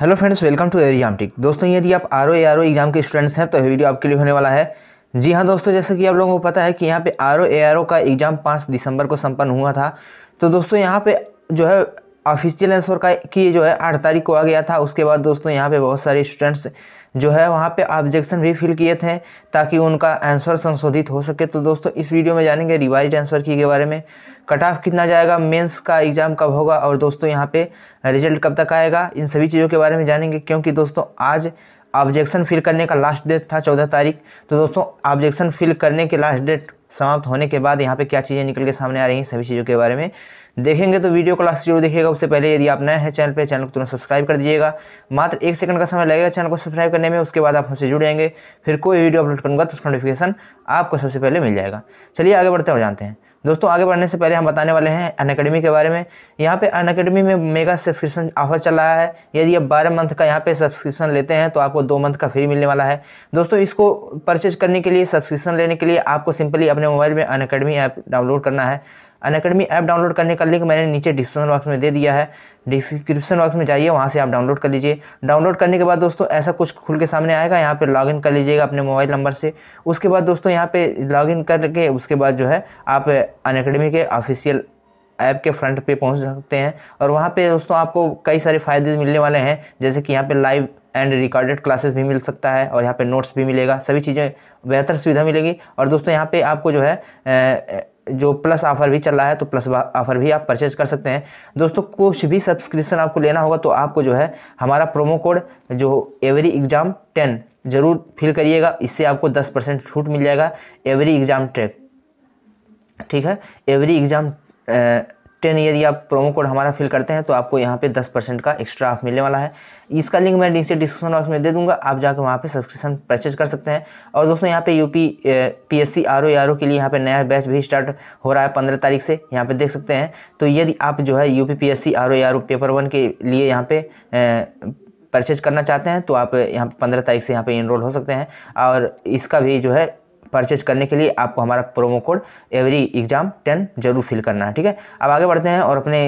hello friends welcome to एरियामटिक दोस्तों यदि आप R O R O exam के स्टूडेंट्स हैं तो यह वीडियो आपके लिए होने वाला है जी हाँ दोस्तों जैसे कि आप लोगों को पता है कि यहाँ पे आर ओ आर ओ का एग्ज़ाम पाँच दिसंबर को संपन्न हुआ था तो दोस्तों यहाँ पे जो है ऑफिशियल आंसर का की जो है आठ तारीख को आ गया था उसके बाद दोस्तों यहाँ पे बहुत सारे स्टूडेंट्स जो है वहाँ पे ऑब्जेक्शन भी फिल किए थे ताकि उनका आंसर संशोधित हो सके तो दोस्तों इस वीडियो में जानेंगे रिवाइज आंसर की के बारे में कट ऑफ कितना जाएगा मेंस का एग्ज़ाम कब होगा और दोस्तों यहाँ पे रिजल्ट कब तक आएगा इन सभी चीज़ों के बारे में जानेंगे क्योंकि दोस्तों आज ऑब्जेक्शन फिल करने का लास्ट डेट था चौदह तारीख तो दोस्तों ऑब्जेक्शन फिल करने के लास्ट डेट समाप्त होने के बाद यहाँ पे क्या चीज़ें निकल के सामने आ रही हैं सभी चीज़ों के बारे में देखेंगे तो वीडियो को लास्ट जरूर देखिएगा उससे पहले यदि आप नए हैं चैनल पे चैनल को तुरंत सब्सक्राइब कर दीजिएगा मात्र एक सेकंड का समय लगेगा चैनल को सब्सक्राइब करने में उसके बाद आप हमसे जुड़ जाएंगे फिर कोई वीडियो अपलोड करूँगा तो उसका नोटिफिकेशन आपको सबसे पहले मिल जाएगा चलिए आगे बढ़ते हैं और जानते हैं दोस्तों आगे बढ़ने से पहले हम बताने वाले हैं अन अकेडमी के बारे में यहाँ पे अन अकेडमी में मेगा सब्सक्रिप्शन ऑफर चल रहा है यदि आप बारह मंथ का यहाँ पे सब्सक्रिप्शन लेते हैं तो आपको दो मंथ का फ्री मिलने वाला है दोस्तों इसको परचेज करने के लिए सब्सक्रिप्शन लेने के लिए आपको सिंपली अपने मोबाइल में अन अकेडमी ऐप डाउनलोड करना है अनकेडमी ऐप डाउनलोड करने का लिंक मैंने नीचे डिस्क्रिप्शन बॉक्स में दे दिया है डिस्क्रिप्शन बॉक्स में जाइए वहाँ से आप डाउनलोड कर लीजिए डाउनलोड करने के बाद दोस्तों ऐसा कुछ खुल के सामने आएगा यहाँ पर लॉगिन कर लीजिएगा अपने मोबाइल नंबर से उसके बाद दोस्तों यहाँ पर लॉगिन करके उसके बाद जो है आप अनकेडमी के ऑफिशियल ऐप के फ्रंट पे पहुंच सकते हैं और वहाँ पे दोस्तों आपको कई सारे फ़ायदे मिलने वाले हैं जैसे कि यहाँ पे लाइव एंड रिकॉर्डेड क्लासेस भी मिल सकता है और यहाँ पे नोट्स भी मिलेगा सभी चीज़ें बेहतर सुविधा मिलेगी और दोस्तों यहाँ पे आपको जो है जो प्लस ऑफर भी चल रहा है तो प्लस ऑफर भी आप परचेज कर सकते हैं दोस्तों कुछ भी सब्सक्रिप्शन आपको लेना होगा तो आपको जो है हमारा प्रोमो कोड जो एवरी एग्ज़ाम टेन ज़रूर फिल करिएगा इससे आपको दस परसेंट छूट मिल जाएगा एवरी एग्ज़ाम ट्रैक ठीक है एवरी एग्ज़ाम टेन यदि आप प्रोमो कोड हमारा फिल करते हैं तो आपको यहाँ पे दस परसेंट का एक्स्ट्रा ऑफ मिलने वाला है इसका लिंक मैं नीचे डिस्क्रिप्शन बॉक्स में दे दूंगा आप जाकर वहाँ पे सब्सक्रिप्शन परचेज कर सकते हैं और दोस्तों यहाँ पे यूपी पीएससी आरओ आरओ के लिए यहाँ पे नया बैच भी स्टार्ट हो रहा है पंद्रह तारीख से यहाँ पर देख सकते हैं तो यदि आप जो है U P S paper one के लिए यहाँ पर परचेज करना चाहते हैं तो आप यहाँ पर पंद्रह तारीख से यहाँ पर इनरोल हो सकते हैं और इसका भी जो है परचेज करने के लिए आपको हमारा promo code every exam ten जरूर फिल करना है ठीक है अब आगे बढ़ते हैं और अपने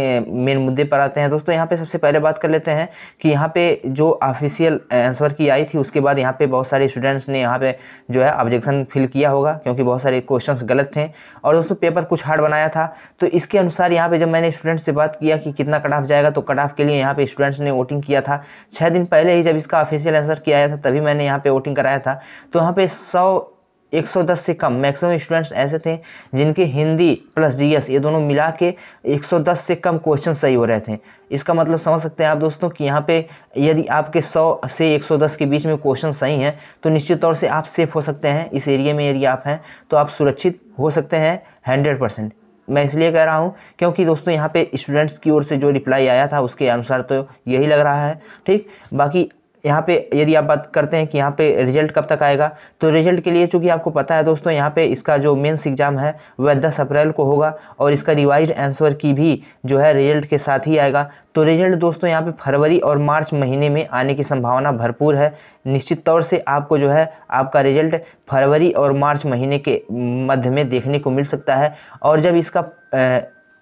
मेन मुद्दे पर आते हैं दोस्तों यहाँ पे सबसे पहले बात कर लेते हैं कि यहाँ पे जो ऑफिशियल आंसर की आई थी उसके बाद यहाँ पे बहुत सारे स्टूडेंट्स ने यहाँ पे जो है ऑब्जेक्शन फिल किया होगा क्योंकि बहुत सारे क्वेश्चन गलत थे और दोस्तों पेपर कुछ हार्ड बनाया था तो इसके अनुसार यहाँ पे जब मैंने स्टूडेंट्स से बात किया कि कितना कट ऑफ जाएगा तो कट ऑफ के लिए यहाँ पे स्टूडेंट्स ने वोटिंग किया था छः दिन पहले ही जब इसका ऑफिशियल आंसर किया आया था तभी मैंने यहाँ पे वोटिंग कराया था तो यहाँ पे सौ 110 से कम मैक्सिमम स्टूडेंट्स ऐसे थे जिनके हिंदी प्लस जीएस ये दोनों मिला के 110 से कम क्वेश्चन सही हो रहे थे इसका मतलब समझ सकते हैं आप दोस्तों कि यहाँ पे यदि आपके 100 से 110 के बीच में क्वेश्चन सही हैं तो निश्चित तौर से आप सेफ हो सकते हैं इस एरिए में यदि आप हैं तो आप सुरक्षित हो सकते हैं हंड्रेड परसेंट मैं इसलिए कह रहा हूँ क्योंकि दोस्तों यहाँ पे स्टूडेंट्स की ओर से जो रिप्लाई आया था उसके अनुसार तो यही लग रहा है ठीक बाकी यहाँ पे यदि आप बात करते हैं कि यहाँ पे रिजल्ट कब तक आएगा तो रिजल्ट के लिए चूँकि आपको पता है दोस्तों यहाँ पे इसका जो मेन्स एग्ज़ाम है वह दस अप्रैल को होगा और इसका रिवाइज आंसर की भी जो है रिजल्ट के साथ ही आएगा तो रिजल्ट दोस्तों यहाँ पे फरवरी और मार्च महीने में आने की संभावना भरपूर है निश्चित तौर से आपको जो है आपका रिजल्ट फरवरी और मार्च महीने के मध्य में देखने को मिल सकता है और जब इसका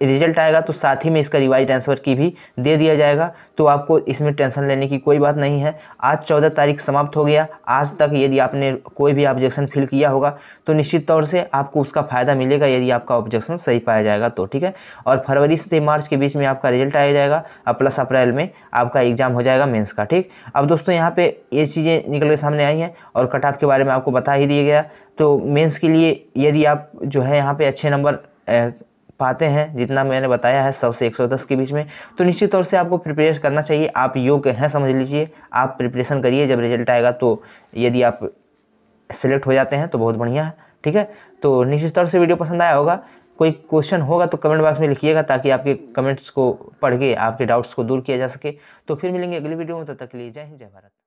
रिजल्ट आएगा तो साथ ही में इसका रिवाइज ट्रांसफर की भी दे दिया जाएगा तो आपको इसमें टेंशन लेने की कोई बात नहीं है आज चौदह तारीख समाप्त हो गया आज तक यदि आपने कोई भी ऑब्जेक्शन फिल किया होगा तो निश्चित तौर से आपको उसका फ़ायदा मिलेगा यदि आपका ऑब्जेक्शन सही पाया जाएगा तो ठीक है और फरवरी से मार्च के बीच में आपका रिजल्ट आया जाएगा और प्लस अप्रैल में आपका एग्जाम हो जाएगा मेन्स का ठीक अब दोस्तों यहाँ पर ये चीज़ें निकल के सामने आई हैं और कट ऑफ के बारे में आपको बता ही दिया गया तो मेन्स के लिए यदि आप जो है यहाँ पर अच्छे नंबर पाते हैं जितना मैंने बताया है सौ से एक सौ दस के बीच में तो निश्चित तौर से आपको प्रिपरेशन करना चाहिए आप योग्य हैं समझ लीजिए आप प्रिपरेशन करिए जब रिजल्ट आएगा तो यदि आप सेलेक्ट हो जाते हैं तो बहुत बढ़िया है ठीक है तो निश्चित तौर से वीडियो पसंद आया होगा कोई क्वेश्चन होगा तो कमेंट बॉक्स में लिखिएगा ताकि आपके कमेंट्स को पढ़ के आपके डाउट्स को दूर किया जा सके तो फिर मिलेंगे अगली वीडियो में तब तो तक के लिए जय हिंद जय भारत